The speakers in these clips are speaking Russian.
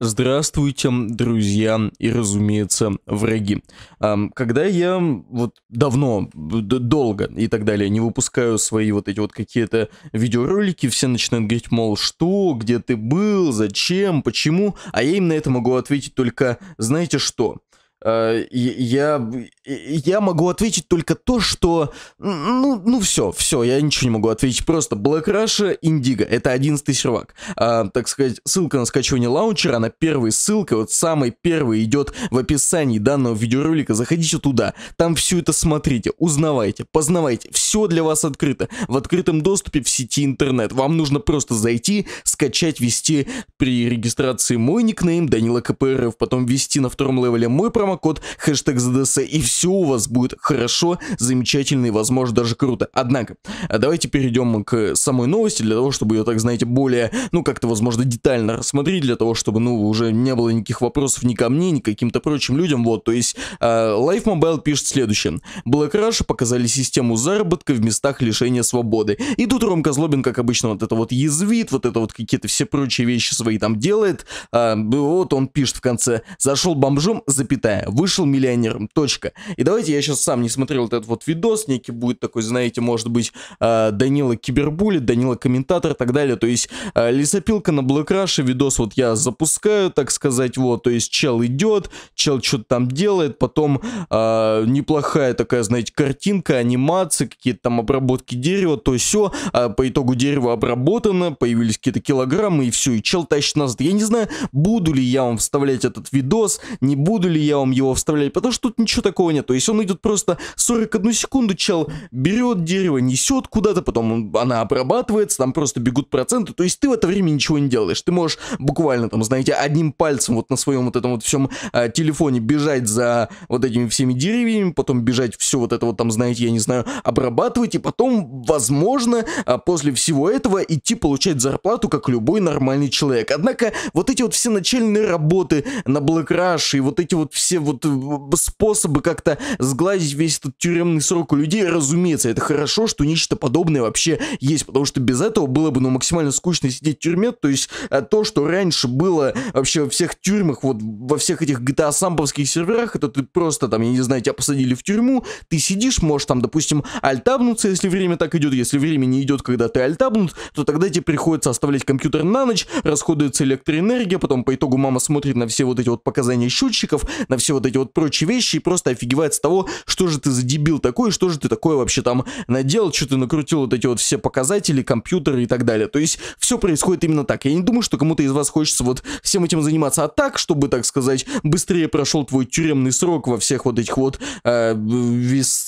Здравствуйте, друзья и, разумеется, враги. Когда я вот давно, долго и так далее не выпускаю свои вот эти вот какие-то видеоролики, все начинают говорить, мол, что, где ты был, зачем, почему, а я им на это могу ответить только, знаете что, Э, я, я могу ответить только то, что... Ну, ну все, все, я ничего не могу ответить. Просто Black Russia Indigo, это 11 сервак. А, так сказать, ссылка на скачивание лаунчера, она первая ссылка, вот самый первый идет в описании данного видеоролика. Заходите туда, там все это смотрите, узнавайте, познавайте. Все для вас открыто. В открытом доступе в сети интернет. Вам нужно просто зайти, скачать, ввести при регистрации мой никнейм Данила КПРФ, потом ввести на втором левеле мой промокод, промокод хэштег ZDS, и все у вас будет хорошо, замечательно и, возможно, даже круто. Однако, а давайте перейдем к самой новости, для того, чтобы ее, так знаете, более, ну, как-то, возможно, детально рассмотреть, для того, чтобы, ну, уже не было никаких вопросов ни ко мне, ни к каким-то прочим людям, вот, то есть, э, Life Mobile пишет следующее. Black Rush показали систему заработка в местах лишения свободы. И тут Ромка Злобин, как обычно, вот это вот язвит, вот это вот какие-то все прочие вещи свои там делает. Э, вот он пишет в конце, зашел бомжом, запятая такая, «Э, вышел миллионером, точка. И давайте, я сейчас сам не смотрел вот этот вот видос, некий будет такой, знаете, может быть, э, Данила Кибербулит, Данила Комментатор и так далее, то есть э, лесопилка на Блэкраше, видос вот я запускаю, так сказать, вот, то есть чел идет, чел что-то там делает, потом э, неплохая такая, знаете, картинка, анимации, какие-то там обработки дерева, то все, а по итогу дерево обработано, появились какие-то килограммы и все, и чел тащит нас Я не знаю, буду ли я вам вставлять этот видос, не буду ли я вам по его вставляли, потому что тут ничего такого нет. То есть он идет просто 41 секунду, чел берет дерево, несет куда-то, потом он, она обрабатывается, там просто бегут проценты. То есть ты в это время ничего не делаешь. Ты можешь буквально там, знаете, одним пальцем вот на своем вот этом вот всем э, телефоне бежать за вот этими всеми деревьями, потом бежать все вот это вот там, знаете, я не знаю, обрабатывать, и потом, возможно, э, после всего этого идти получать зарплату, как любой нормальный человек. Однако вот эти вот все начальные работы на Black Rush и вот эти вот все все вот э, способы как-то сгладить весь этот тюремный срок у людей, разумеется, это хорошо, что нечто подобное вообще есть, потому что без этого было бы, ну, максимально скучно сидеть в тюрьме, то есть э, то, что раньше было вообще во всех тюрьмах, вот во всех этих GTA самповских серверах, это ты просто там, я не знаю, тебя посадили в тюрьму, ты сидишь, можешь там, допустим, альтабнуться, если время так идет, если время не идет, когда ты альтабнут, то тогда тебе приходится оставлять компьютер на ночь, расходуется электроэнергия, потом по итогу мама смотрит на все вот эти вот показания счетчиков, на все все вот эти вот прочие вещи и просто офигевает с того, что же ты за дебил такой, что же ты такое вообще там наделал, что ты накрутил вот эти вот все показатели, компьютеры и так далее. То есть все происходит именно так. Я не думаю, что кому-то из вас хочется вот всем этим заниматься, а так, чтобы, так сказать, быстрее прошел твой тюремный срок во всех вот этих вот э, вес,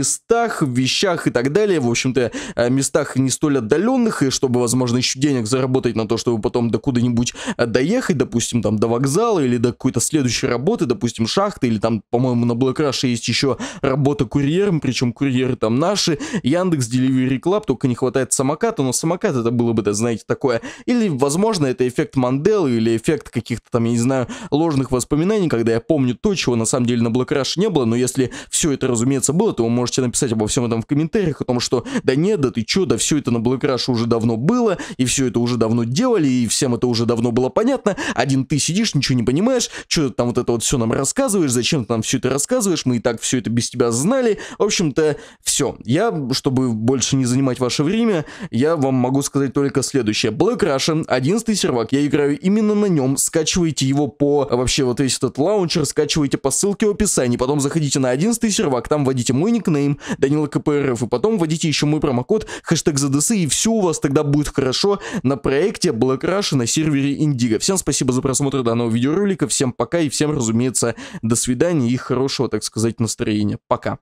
местах, в вещах и так далее, в общем-то, э, местах не столь отдаленных, и чтобы, возможно, еще денег заработать на то, чтобы потом до куда-нибудь э, доехать, допустим, там, до вокзала или до какой-то следующей работы, допустим, шахты, или там, по-моему, на Black есть еще работа курьером, причем курьеры там наши, Яндекс, Delivery Club, только не хватает самоката, но самокат это было бы, да, знаете, такое, или, возможно, это эффект Манделы или эффект каких-то там, я не знаю, ложных воспоминаний, когда я помню то, чего на самом деле на Black не было, но если все это, разумеется, было, то вы можете можете написать обо всем этом в комментариях, о том, что да нет, да ты чё, да все это на Блэкраше уже давно было, и все это уже давно делали, и всем это уже давно было понятно, один ты сидишь, ничего не понимаешь, что ты там вот это вот все нам рассказываешь, зачем ты нам все это рассказываешь, мы и так все это без тебя знали, в общем-то, все. Я, чтобы больше не занимать ваше время, я вам могу сказать только следующее. Black Russian, 11 сервак, я играю именно на нем, скачивайте его по, вообще вот весь этот лаунчер, скачивайте по ссылке в описании, потом заходите на 11 сервак, там вводите мой ник никнейм Данила КПРФ, и потом вводите еще мой промокод, хэштег ЗДС, и все у вас тогда будет хорошо на проекте Black Rush на сервере Индиго. Всем спасибо за просмотр данного видеоролика, всем пока и всем, разумеется, до свидания и хорошего, так сказать, настроения. Пока.